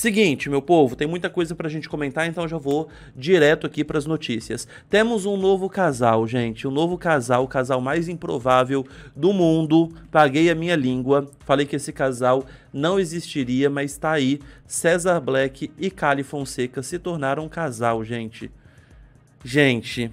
Seguinte, meu povo, tem muita coisa pra gente comentar, então já vou direto aqui pras notícias. Temos um novo casal, gente. Um novo casal, o casal mais improvável do mundo. Paguei a minha língua. Falei que esse casal não existiria, mas tá aí. César Black e Cali Fonseca se tornaram um casal, gente. Gente.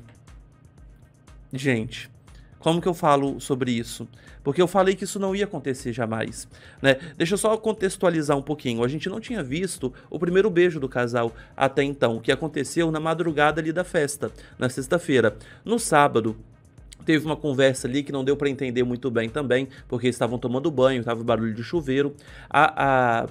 Gente. Como que eu falo sobre isso? Porque eu falei que isso não ia acontecer jamais, né? Deixa eu só contextualizar um pouquinho. A gente não tinha visto o primeiro beijo do casal até então, que aconteceu na madrugada ali da festa, na sexta-feira. No sábado, teve uma conversa ali que não deu para entender muito bem também, porque estavam tomando banho, tava barulho de chuveiro. A a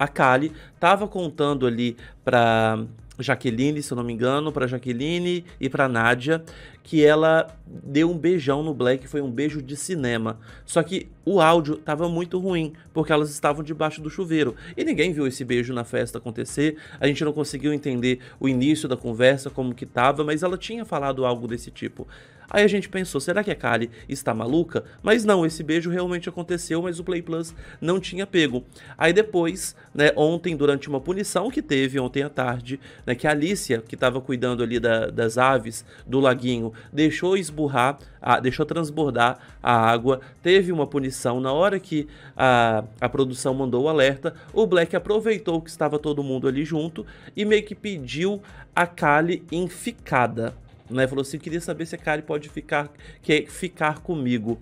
a Kali tava contando ali para Jaqueline, se eu não me engano, para Jaqueline e para Nádia, que ela deu um beijão no Black, foi um beijo de cinema. Só que o áudio tava muito ruim, porque elas estavam debaixo do chuveiro. E ninguém viu esse beijo na festa acontecer. A gente não conseguiu entender o início da conversa, como que tava, mas ela tinha falado algo desse tipo. Aí a gente pensou, será que a Kali está maluca? Mas não, esse beijo realmente aconteceu, mas o Play Plus não tinha pego. Aí depois, né, ontem, durante uma punição que teve ontem à tarde, né, que a Alicia, que estava cuidando ali da, das aves do laguinho, deixou esburrar, a, deixou transbordar a água, teve uma punição. Na hora que a, a produção mandou o alerta, o Black aproveitou que estava todo mundo ali junto e meio que pediu a Kali enficada né? Falou assim: queria saber se a Kari pode ficar, quer ficar comigo.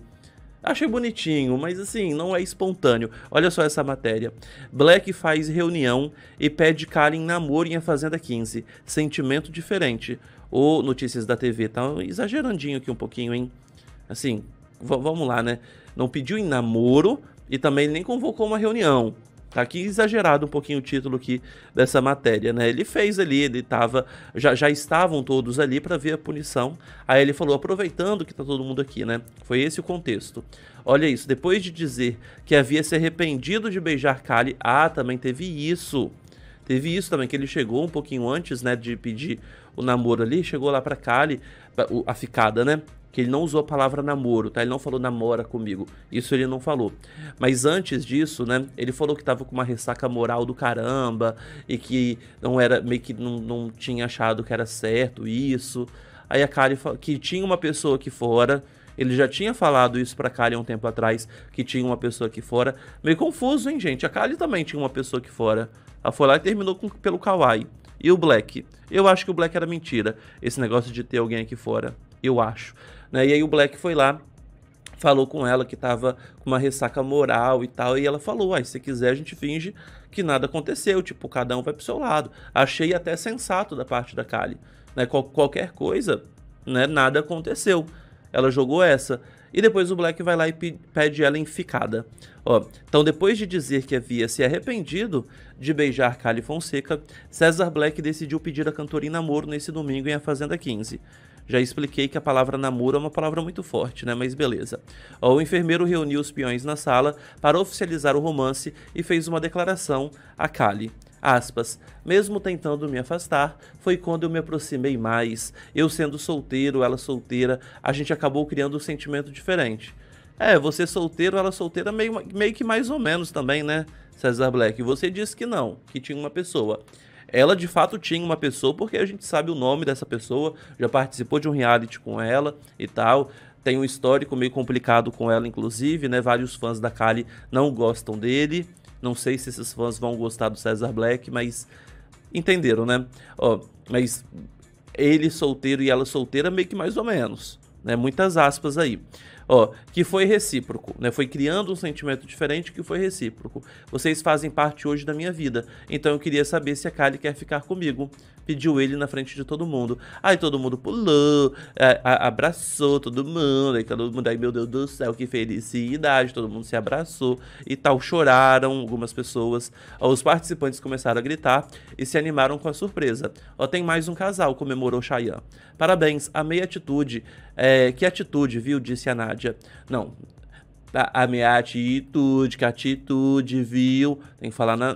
Achei bonitinho, mas assim, não é espontâneo. Olha só essa matéria. Black faz reunião e pede Karen namoro em A Fazenda 15. Sentimento diferente. O Notícias da TV, tá exagerandinho aqui um pouquinho, hein? Assim, vamos lá, né? Não pediu em namoro e também nem convocou uma reunião. Tá aqui exagerado um pouquinho o título aqui dessa matéria, né? Ele fez ali, ele tava, já, já estavam todos ali para ver a punição. Aí ele falou, aproveitando que tá todo mundo aqui, né? Foi esse o contexto. Olha isso, depois de dizer que havia se arrependido de beijar Kali, ah, também teve isso. Teve isso também, que ele chegou um pouquinho antes, né, de pedir o namoro ali, chegou lá pra Kali, a ficada, né? que ele não usou a palavra namoro, tá? Ele não falou namora comigo. Isso ele não falou. Mas antes disso, né, ele falou que tava com uma ressaca moral do caramba e que não era meio que não, não tinha achado que era certo isso. Aí a falou que tinha uma pessoa aqui fora, ele já tinha falado isso pra Kali há um tempo atrás, que tinha uma pessoa aqui fora. Meio confuso, hein, gente? A Kali também tinha uma pessoa aqui fora. Ela foi lá e terminou com, pelo Kawaii. E o Black? Eu acho que o Black era mentira. Esse negócio de ter alguém aqui fora. Eu acho. Né? E aí o Black foi lá falou com ela que tava com uma ressaca moral e tal, e ela falou: ah, se quiser a gente finge que nada aconteceu, tipo, cada um vai pro seu lado. Achei até sensato da parte da Kali, né? Qual, qualquer coisa, né? Nada aconteceu. Ela jogou essa. E depois o Black vai lá e pede ela enficada. Ó, então, depois de dizer que havia se arrependido de beijar Cali Fonseca, César Black decidiu pedir a cantora amor namoro nesse domingo em A Fazenda 15. Já expliquei que a palavra namoro é uma palavra muito forte, né? Mas beleza. O enfermeiro reuniu os peões na sala para oficializar o romance e fez uma declaração a Kali. Aspas, mesmo tentando me afastar, foi quando eu me aproximei mais. Eu sendo solteiro, ela solteira, a gente acabou criando um sentimento diferente. É, você solteiro, ela solteira, meio, meio que mais ou menos também, né, César Black? Você disse que não, que tinha uma pessoa ela de fato tinha uma pessoa, porque a gente sabe o nome dessa pessoa, já participou de um reality com ela e tal. Tem um histórico meio complicado com ela, inclusive, né? Vários fãs da Kali não gostam dele. Não sei se esses fãs vão gostar do Cesar Black, mas entenderam, né? Ó, mas ele solteiro e ela solteira, meio que mais ou menos. Né? Muitas aspas aí. Ó, que foi recíproco, né? Foi criando um sentimento diferente que foi recíproco. Vocês fazem parte hoje da minha vida, então eu queria saber se a Kali quer ficar comigo. Pediu ele na frente de todo mundo. Aí todo mundo pulou, abraçou todo mundo, aí todo mundo, aí meu Deus do céu, que felicidade, todo mundo se abraçou e tal. Choraram algumas pessoas. os participantes começaram a gritar e se animaram com a surpresa. Ó, tem mais um casal, comemorou Cheyenne. Parabéns, amei a atitude. É, que atitude, viu? Disse a Nádia. Não. Tá, amiatitude, que atitude, viu? Tem que falar na,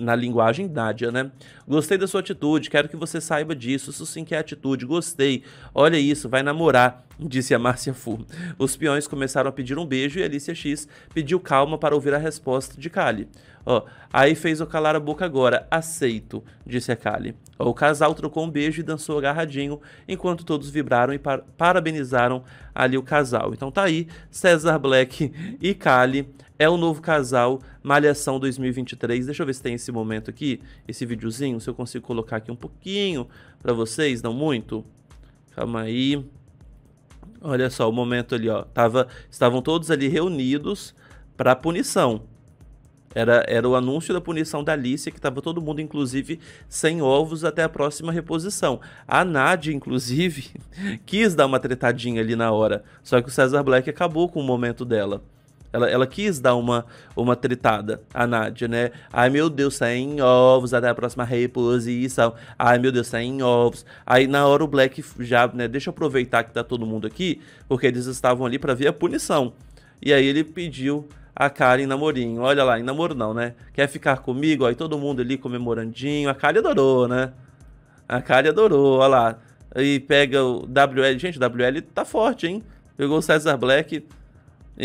na linguagem Nádia, né? Gostei da sua atitude, quero que você saiba disso. Isso sim que é atitude, gostei. Olha isso, vai namorar, disse a Márcia Fu. Os peões começaram a pedir um beijo e Alicia X pediu calma para ouvir a resposta de Kali. Ó, aí fez eu calar a boca agora, aceito, disse a Kali. Ó, o casal trocou um beijo e dançou agarradinho, enquanto todos vibraram e par parabenizaram ali o casal. Então tá aí, César Black e Kali é o novo casal Malhação 2023. Deixa eu ver se tem esse momento aqui, esse videozinho, se eu consigo colocar aqui um pouquinho para vocês, não muito. Calma aí. Olha só o momento ali, ó. Tava, estavam todos ali reunidos para punição. Era, era o anúncio da punição da Alicia, que tava todo mundo, inclusive, sem ovos até a próxima reposição. A Nadia, inclusive, quis dar uma tretadinha ali na hora. Só que o César Black acabou com o momento dela. Ela, ela quis dar uma, uma tritada a Nádia, né? Ai, meu Deus, sem tá ovos, até a próxima reposição. Ai, meu Deus, sem tá ovos. Aí, na hora, o Black já, né? Deixa eu aproveitar que tá todo mundo aqui, porque eles estavam ali para ver a punição. E aí, ele pediu a Karen namorinho. Olha lá, em namoro não, né? Quer ficar comigo? Aí, todo mundo ali comemorandinho. A Karen adorou, né? A Karen adorou, olha lá. E pega o WL. Gente, o WL tá forte, hein? Pegou o César Black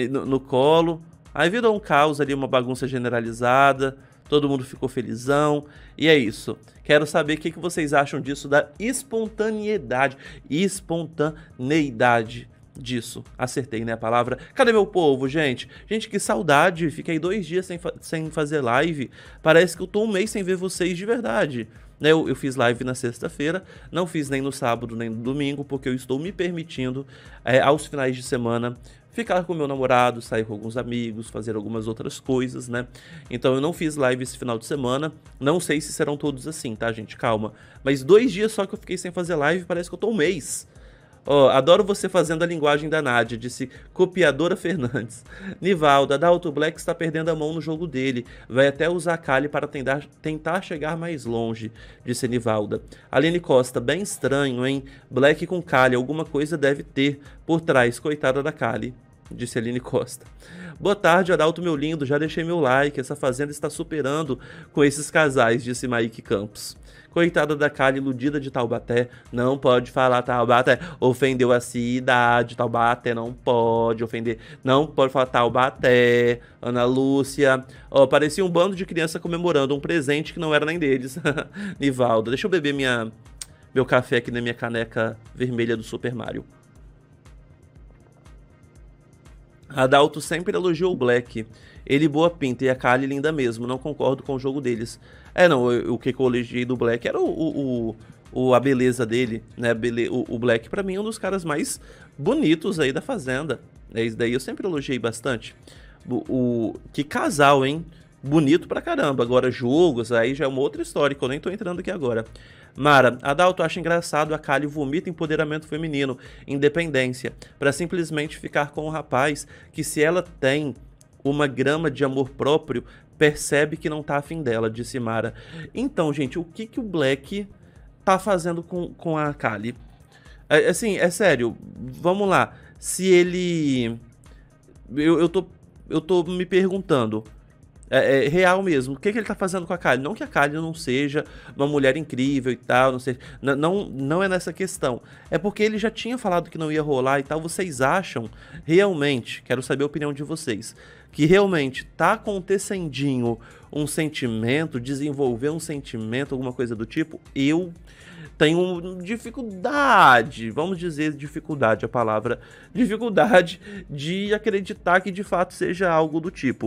no, no colo. Aí virou um caos ali, uma bagunça generalizada todo mundo ficou felizão. E é isso. Quero saber o que, que vocês acham disso da espontaneidade. Espontaneidade disso. Acertei, né? A palavra. Cadê meu povo, gente? Gente, que saudade. Fiquei dois dias sem, fa sem fazer live. Parece que eu tô um mês sem ver vocês de verdade. Né, eu, eu fiz live na sexta-feira, não fiz nem no sábado nem no domingo, porque eu estou me permitindo é, aos finais de semana ficar com meu namorado, sair com alguns amigos, fazer algumas outras coisas, né? Então eu não fiz live esse final de semana. Não sei se serão todos assim, tá, gente? Calma. Mas dois dias só que eu fiquei sem fazer live, parece que eu tô um mês. Ó, oh, adoro você fazendo a linguagem da Nádia, disse copiadora Fernandes. Nivalda, Dalton Black está perdendo a mão no jogo dele. Vai até usar Kali para tentar, tentar chegar mais longe, disse Nivalda. Aline Costa, bem estranho, hein? Black com Kali, alguma coisa deve ter por trás, coitada da Kali disse Aline Costa. Boa tarde, Adalto, meu lindo. Já deixei meu like. Essa fazenda está superando com esses casais, disse Mike Campos. Coitada da cara iludida de Taubaté. Não pode falar Taubaté. Ofendeu a cidade. Taubaté não pode ofender. Não pode falar Taubaté. Ana Lúcia. Oh, parecia um bando de criança comemorando um presente que não era nem deles. Nivaldo, deixa eu beber minha, meu café aqui na minha caneca vermelha do Super Mario. Adalto sempre elogiou o Black. Ele boa pinta e a Kali linda mesmo. Não concordo com o jogo deles. É, não, o que eu elogiei do Black era o, o, o, a beleza dele, né? O, Black, para mim, é um dos caras mais bonitos aí da Fazenda. É isso daí eu sempre elogiei bastante. O, o, que casal, hein? Bonito pra caramba. Agora, jogos, aí já é uma outra história que eu nem tô entrando aqui agora. Mara, Adalto acha engraçado a Kali vomita empoderamento feminino, independência, para simplesmente ficar com o um rapaz que se ela tem uma grama de amor próprio, percebe que não tá afim dela, disse Mara. Então, gente, o que que o Black tá fazendo com, com a Kali? É, assim, é sério, vamos lá. Se ele... Eu, eu, tô, eu tô me perguntando, é, é, real mesmo. O que, que ele tá fazendo com a Kali? Não que a Kali não seja uma mulher incrível e tal, não sei. Não, não é nessa questão. É porque ele já tinha falado que não ia rolar e tal. Vocês acham realmente, quero saber a opinião de vocês, que realmente tá acontecendo um sentimento, desenvolver um sentimento, alguma coisa do tipo? Eu tenho dificuldade, vamos dizer dificuldade a palavra, dificuldade de acreditar que de fato seja algo do tipo.